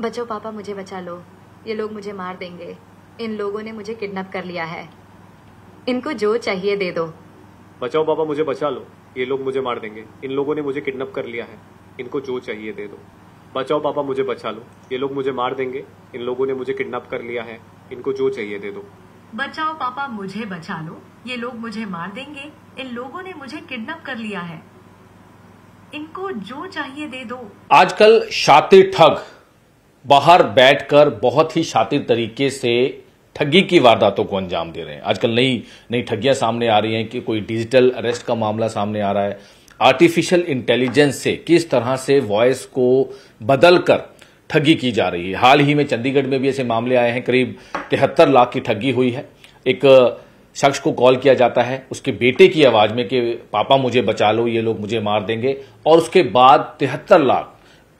बचो पापा मुझे बचा लो ये लोग मुझे मार देंगे इन लोगों ने मुझे किडनैप कर लिया है इनको जो चाहिए दे दो बचाओ पापा मुझे बचा लो ये लोग मुझे मार देंगे इन लोगों ने मुझे किडनैप कर लिया है इनको जो चाहिए दे दो बचाओ पापा मुझे बचा लो ये लोग मुझे मार देंगे इन लोगों ने मुझे किडनैप कर लिया है इनको जो चाहिए दे दो बचाओ पापा मुझे बचा लो ये लोग मुझे मार देंगे इन लोगों ने मुझे किडनैप कर लिया है इनको जो चाहिए दे दो आजकल शातिर ठग बाहर बैठकर बहुत ही शातिर तरीके से ठगी की वारदातों को अंजाम दे रहे हैं आजकल नई नई ठगियां सामने आ रही हैं कि कोई डिजिटल अरेस्ट का मामला सामने आ रहा है आर्टिफिशियल इंटेलिजेंस से किस तरह से वॉयस को बदलकर ठगी की जा रही है हाल ही में चंडीगढ़ में भी ऐसे मामले आए हैं करीब तिहत्तर लाख की ठगी हुई है एक शख्स को कॉल किया जाता है उसके बेटे की आवाज में कि पापा मुझे बचा लो ये लोग मुझे मार देंगे और उसके बाद तिहत्तर लाख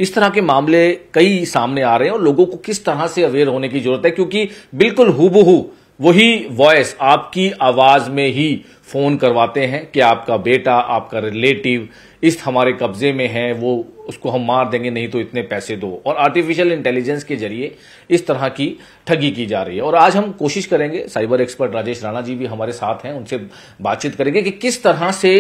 इस तरह के मामले कई सामने आ रहे हैं और लोगों को किस तरह से अवेयर होने की जरूरत है क्योंकि बिल्कुल हुबहू वही वॉयस आपकी आवाज में ही फोन करवाते हैं कि आपका बेटा आपका रिलेटिव इस हमारे कब्जे में है वो उसको हम मार देंगे नहीं तो इतने पैसे दो और आर्टिफिशियल इंटेलिजेंस के जरिए इस तरह की ठगी की जा रही है और आज हम कोशिश करेंगे साइबर एक्सपर्ट राजेश राणा जी भी हमारे साथ हैं उनसे बातचीत करेंगे कि किस तरह से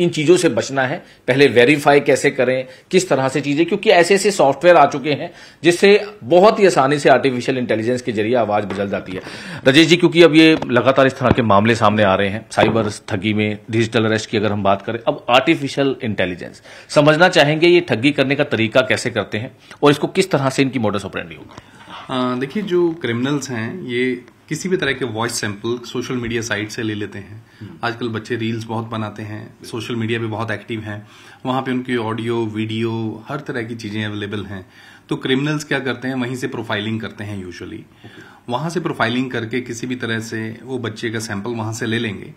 इन चीजों से बचना है पहले वेरीफाई कैसे करें किस तरह से चीजें क्योंकि ऐसे ऐसे सॉफ्टवेयर आ चुके हैं जिससे बहुत ही आसानी से आर्टिफिशियल इंटेलिजेंस के जरिए आवाज बदल जाती है रजेश जी क्योंकि अब ये लगातार इस तरह के मामले सामने आ रहे हैं साइबर ठगी में डिजिटल अरेस्ट की अगर हम बात करें अब आर्टिफिशियल इंटेलिजेंस समझना चाहेंगे ये ठगी करने का तरीका कैसे करते हैं और इसको किस तरह से इनकी मोडस ऑपरेंडी होगी हाँ, देखिए जो क्रिमिनल्स हैं ये किसी भी तरह के voice sample social media site से ले लेते हैं आजकल बच्चे रील्स बहुत बनाते हैं सोशल मीडिया पे बहुत एक्टिव हैं वहां पे उनकी ऑडियो वीडियो हर तरह की चीज़ें अवेलेबल हैं तो क्रिमिनल्स क्या करते हैं वहीं से प्रोफाइलिंग करते हैं यूजुअली वहां से प्रोफाइलिंग करके किसी भी तरह से वो बच्चे का सैंपल वहां से ले लेंगे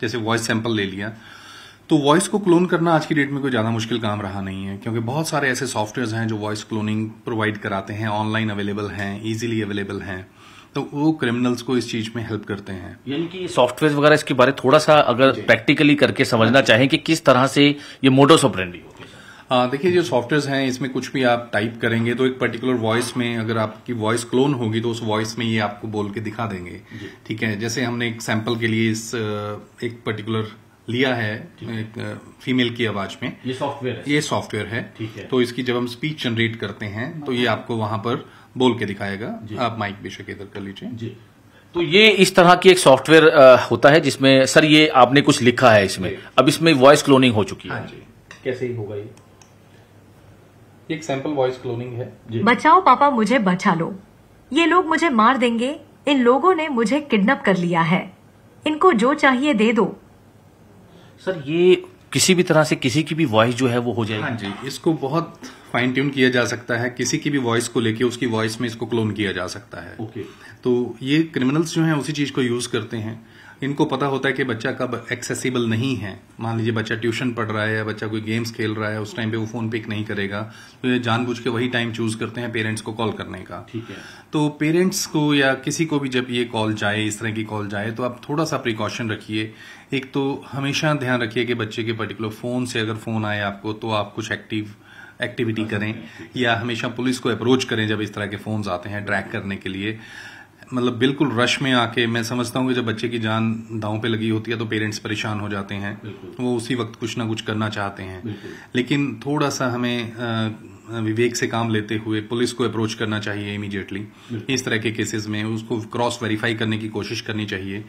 जैसे वॉइस सैंपल ले लिया तो वॉइस को क्लोन करना आज की डेट में कोई ज़्यादा मुश्किल काम रहा नहीं है क्योंकि बहुत सारे ऐसे सॉफ्टवेयर हैं जो वॉइस क्लोनिंग प्रोवाइड कराते हैं ऑनलाइन अवेलेबल हैं ईजिली अवेलेबल हैं तो वो क्रिमिनल्स को इस चीज में हेल्प करते हैं यानी कि सॉफ्टवेयर वगैरह इसके बारे थोड़ा सा अगर प्रैक्टिकली करके समझना हाँ। चाहें कि किस तरह से ये मोडोस ऑपरेंडी देखिए जो सॉफ्टवेयर हैं इसमें कुछ भी आप टाइप करेंगे तो एक पर्टिकुलर वॉइस में अगर आपकी वॉइस क्लोन होगी तो उस वॉइस में ये आपको बोल के दिखा देंगे ठीक है जैसे हमने एक सैंपल के लिए इस एक पर्टिकुलर लिया है एक फीमेल की आवाज में ये सॉफ्टवेयर है ये सॉफ्टवेयर है, है तो इसकी जब हम स्पीच जनरेट करते हैं तो ये हाँ। आपको वहां पर बोल के दिखाएगा आप माइक बेशक इधर कर लीजिए जी तो ये इस तरह की एक सॉफ्टवेयर होता है जिसमें सर ये आपने कुछ लिखा है इसमें अब इसमें वॉइस क्लोनिंग हो चुकी है हाँ कैसे ही होगा ये एक सैंपल वॉइस क्लोनिंग है बचाओ पापा मुझे बचा लो ये लोग मुझे मार देंगे इन लोगों ने मुझे किडनैप कर लिया है इनको जो चाहिए दे दो सर ये किसी भी तरह से किसी की भी वॉइस जो है वो हो जाएगी हाँ जी इसको बहुत फाइन ट्यून किया जा सकता है किसी की भी वॉइस को लेके उसकी वॉइस में इसको क्लोन किया जा सकता है okay. तो ये क्रिमिनल्स जो हैं उसी चीज को यूज करते हैं इनको पता होता है कि बच्चा कब एक्सेसिबल नहीं है मान लीजिए बच्चा ट्यूशन पढ़ रहा है या बच्चा कोई गेम्स खेल रहा है उस टाइम पे वो फोन पिक नहीं करेगा तो ये जानबूझ के वही टाइम चूज करते हैं पेरेंट्स को कॉल करने का ठीक है तो पेरेंट्स को या किसी को भी जब ये कॉल जाए इस तरह की कॉल जाए तो आप थोड़ा सा प्रिकॉशन रखिए एक तो हमेशा ध्यान रखिए कि बच्चे के पर्टिकुलर फोन से अगर फोन आए आपको तो आप कुछ एक्टिव एक्टिविटी करें या हमेशा पुलिस को अप्रोच करें जब इस तरह के फ़ोन्स आते हैं ट्रैक करने के लिए मतलब बिल्कुल रश में आके मैं समझता हूँ कि जब बच्चे की जान दांव पे लगी होती है तो पेरेंट्स परेशान हो जाते हैं वो उसी वक्त कुछ ना कुछ करना चाहते हैं लेकिन थोड़ा सा हमें विवेक से काम लेते हुए पुलिस को अप्रोच करना चाहिए इमीडिएटली इस तरह के केसेस में उसको क्रॉस वेरीफाई करने की कोशिश करनी चाहिए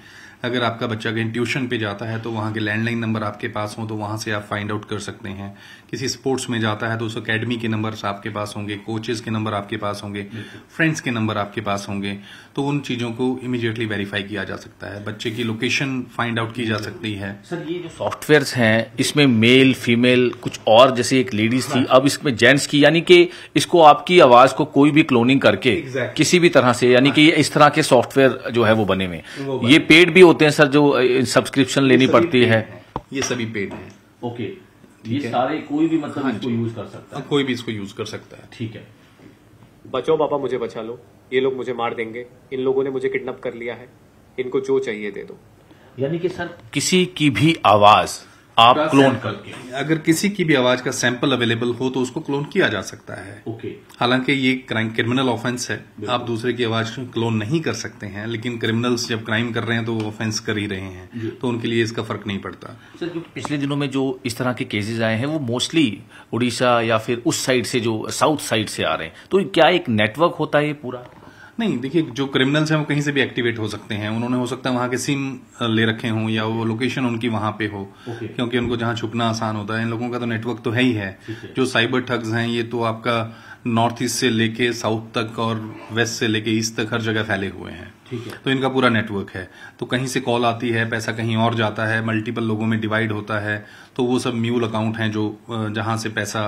अगर आपका बच्चा कहीं ट्यूशन पे जाता है तो वहां के लैंडलाइन नंबर आपके पास हो तो वहां से आप फाइंड आउट कर सकते हैं किसी स्पोर्ट्स में जाता है तो उस अकेडमी के नंबर आपके पास होंगे कोचेज के नंबर आपके पास होंगे फ्रेंड्स के नंबर आपके पास होंगे तो उन चीज़ों को इमीडिएटली वेरीफाई किया जा सकता है बच्चे की लोकेशन फाइंड आउट की जा सकती है सर ये जो सॉफ्टवेयर हैं इसमें मेल फीमेल कुछ और जैसे एक लेडीज थी अब इसमें जेंट्स की यानी कि इसको आपकी आवाज़ को कोई भी क्लोनिंग करके किसी भी तरह से यानी कि इस तरह के सॉफ्टवेयर जो है वो बने हुए ये पेड भी होते हैं सर जो सब्सक्रिप्शन लेनी पड़ती है ये सभी पेड है ओके ये सारे कोई भी मतलब हाँ इसको यूज कर सकता है कोई भी इसको यूज कर सकता है ठीक है बचाओ बाबा मुझे बचा लो ये लोग मुझे मार देंगे इन लोगों ने मुझे किडनैप कर लिया है इनको जो चाहिए दे दो यानी कि सर किसी की भी आवाज़ आप क्लोन करके अगर किसी की भी आवाज का सैंपल अवेलेबल हो तो उसको क्लोन किया जा सकता है ओके okay. हालांकि ये क्राइम क्रिमिनल ऑफेंस है आप दूसरे की आवाज क्लोन नहीं कर सकते हैं लेकिन क्रिमिनल्स जब क्राइम कर रहे हैं तो वो ऑफेंस कर ही रहे हैं तो उनके लिए इसका फर्क नहीं पड़ता सर जो पिछले दिनों में जो इस तरह के केसेज आए हैं वो मोस्टली उड़ीसा या फिर उस साइड से जो साउथ साइड से आ रहे हैं तो क्या एक नेटवर्क होता है ये पूरा नहीं देखिए जो क्रिमिनल्स हैं वो कहीं से भी एक्टिवेट हो सकते हैं उन्होंने हो सकता है वहां के सिम ले रखे हों या वो लोकेशन उनकी वहां पे हो okay. क्योंकि उनको जहां छुपना आसान होता है इन लोगों का तो नेटवर्क तो है ही है okay. जो साइबर ठग्स हैं ये तो आपका नॉर्थ ईस्ट से लेके साउथ तक और वेस्ट से लेके ईस्ट तक हर जगह फैले हुए हैं ठीक है तो इनका पूरा नेटवर्क है तो कहीं से कॉल आती है पैसा कहीं और जाता है मल्टीपल लोगों में डिवाइड होता है तो वो सब म्यूल अकाउंट हैं जो जहां से पैसा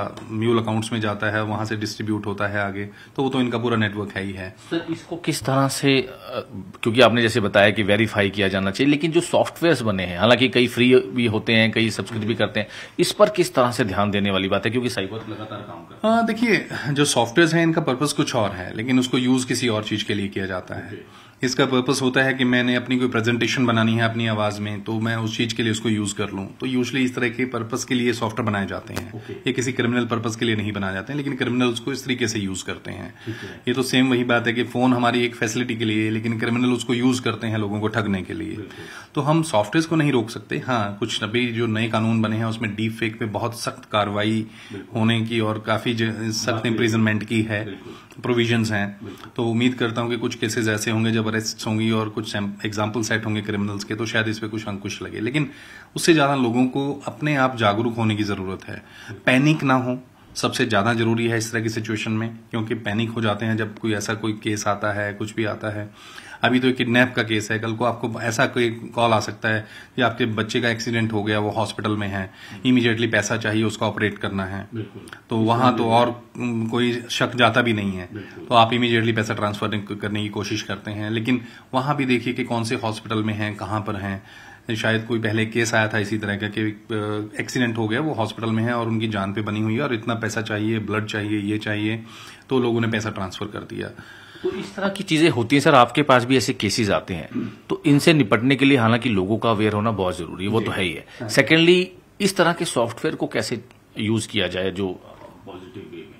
म्यूल अकाउंट्स में जाता है वहां से डिस्ट्रीब्यूट होता है आगे तो वो तो इनका पूरा नेटवर्क है ही है सर इसको किस तरह से क्योंकि आपने जैसे बताया कि वेरीफाई किया जाना चाहिए लेकिन जो सॉफ्टवेयर बने हैं हालांकि कई फ्री भी होते हैं कई सब्सक्रिप्ट भी करते हैं इस पर किस तरह से ध्यान देने वाली बात है क्योंकि साइबर लगातार काम कर देखिये देखिए जो सॉफ्टवेयर है इनका पर्पज कुछ और है लेकिन उसको यूज किसी और चीज के लिए किया जाता है इसका पर्पस होता है कि मैंने अपनी कोई प्रेजेंटेशन बनानी है अपनी आवाज में तो मैं उस चीज के लिए उसको यूज कर लूँ तो यूजली इस तरह के पर्पस के लिए सॉफ्टवेयर बनाए जाते हैं okay. ये किसी क्रिमिनल पर्पस के लिए नहीं बनाए जाते हैं लेकिन क्रिमिनल उसको इस तरीके से यूज करते हैं okay. ये तो सेम वही बात है कि फोन हमारी एक फैसिलिटी के लिए लेकिन क्रिमिनल उसको यूज करते हैं लोगों को ठगने के लिए okay. तो हम सॉफ्टवेयर को नहीं रोक सकते हाँ कुछ अभी जो नए कानून बने हैं उसमें डीप फेक पे बहुत सख्त कार्रवाई होने की और काफी सख्त इम्प्रिजनमेंट की है प्रोविजन है तो उम्मीद करता हूँ कि कुछ केसेज ऐसे होंगे जब जब अरेस्ट होंगी और कुछ एग्जाम्पल सेट होंगे क्रिमिनल्स के तो शायद इस पर कुछ अंकुश लगे लेकिन उससे ज्यादा लोगों को अपने आप जागरूक होने की जरूरत है पैनिक ना हो सबसे ज्यादा जरूरी है इस तरह की सिचुएशन में क्योंकि पैनिक हो जाते हैं जब कोई ऐसा कोई केस आता है कुछ भी आता है अभी तो किडनैप का केस है कल को आपको ऐसा कोई कॉल आ सकता है कि आपके बच्चे का एक्सीडेंट हो गया वो हॉस्पिटल में है इमीडिएटली पैसा चाहिए उसका ऑपरेट करना है तो वहां तो और कोई शक जाता भी नहीं है तो आप इमीडिएटली पैसा ट्रांसफर करने की कोशिश करते हैं लेकिन वहां भी देखिए कि कौन से हॉस्पिटल में है कहाँ पर हैं शायद कोई पहले केस आया था इसी तरह का कि एक्सीडेंट हो गया वो हॉस्पिटल में है और उनकी जान पे बनी हुई है और इतना पैसा चाहिए ब्लड चाहिए ये चाहिए तो लोगों ने पैसा ट्रांसफर कर दिया तो इस तरह की चीज़ें होती हैं सर आपके पास भी ऐसे केसेस आते हैं तो इनसे निपटने के लिए हालांकि लोगों का अवेयर होना बहुत ज़रूरी है वो तो है ही है सेकेंडली हाँ। इस तरह के सॉफ्टवेयर को कैसे यूज़ किया जाए जो पॉजिटिव वे में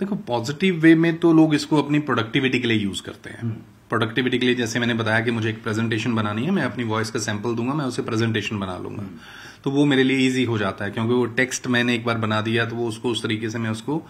देखो पॉजिटिव वे में तो लोग इसको अपनी प्रोडक्टिविटी के लिए यूज़ करते हैं प्रोडक्टिविटी हम्म। के लिए जैसे मैंने बताया कि मुझे एक प्रेजेंटेशन बनानी है मैं अपनी वॉइस का सैंपल दूंगा मैं उसे प्रेजेंटेशन बना लूंगा हम्म। तो वो मेरे लिए इजी हो जाता है क्योंकि वो टेक्स्ट मैंने एक बार बना दिया तो वो उसको उस तरीके से मैं उसको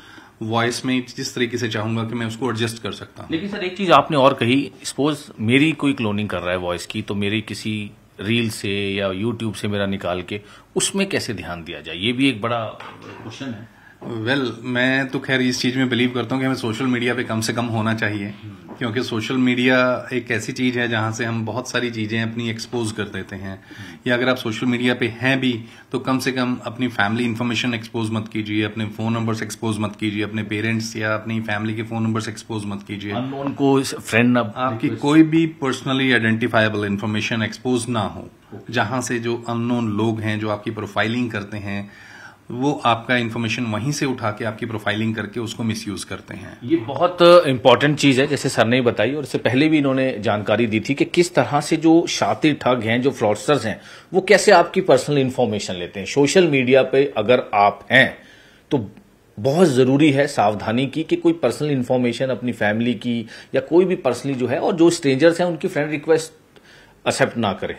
वॉइस में जिस तरीके से चाहूंगा कि मैं उसको एडजस्ट कर सकता हूँ लेकिन सर एक चीज आपने और कही सपोज मेरी कोई क्लोनिंग कर रहा है वॉइस की तो मेरी किसी रील से या यूट्यूब से मेरा निकाल के उसमें कैसे ध्यान दिया जाए ये भी एक बड़ा क्वेश्चन है वेल well, मैं तो खैर इस चीज़ में बिलीव करता हूँ कि हमें सोशल मीडिया पे कम से कम होना चाहिए क्योंकि सोशल मीडिया एक ऐसी चीज़ है जहां से हम बहुत सारी चीज़ें अपनी एक्सपोज कर देते हैं या अगर आप सोशल मीडिया पे हैं भी तो कम से कम अपनी फैमिली इन्फॉर्मेशन एक्सपोज मत कीजिए अपने फ़ोन नंबर्स एक्सपोज मत कीजिए अपने पेरेंट्स या अपनी फैमिली के फ़ोन नंबर्स एक्सपोज मत कीजिए उनको फ्रेंड आपकी कोई भी पर्सनली आइडेंटिफाइबल इन्फॉर्मेशन एक्सपोज ना हो जहाँ से जो अननोन लोग हैं जो आपकी प्रोफाइलिंग करते हैं वो आपका इन्फॉर्मेशन वहीं से उठा के आपकी प्रोफाइलिंग करके उसको मिसयूज करते हैं ये बहुत इंपॉर्टेंट चीज है जैसे सर ने बताई और इससे पहले भी इन्होंने जानकारी दी थी कि किस तरह से जो शातिर ठग हैं जो फ्रॉडस्टर्स हैं वो कैसे आपकी पर्सनल इन्फॉर्मेशन लेते हैं सोशल मीडिया पे अगर आप हैं तो बहुत जरूरी है सावधानी की कि कोई पर्सनल इन्फॉर्मेशन अपनी फैमिली की या कोई भी पर्सनली जो है और जो स्ट्रेंजर्स हैं उनकी फ्रेंड रिक्वेस्ट एक्सेप्ट ना करें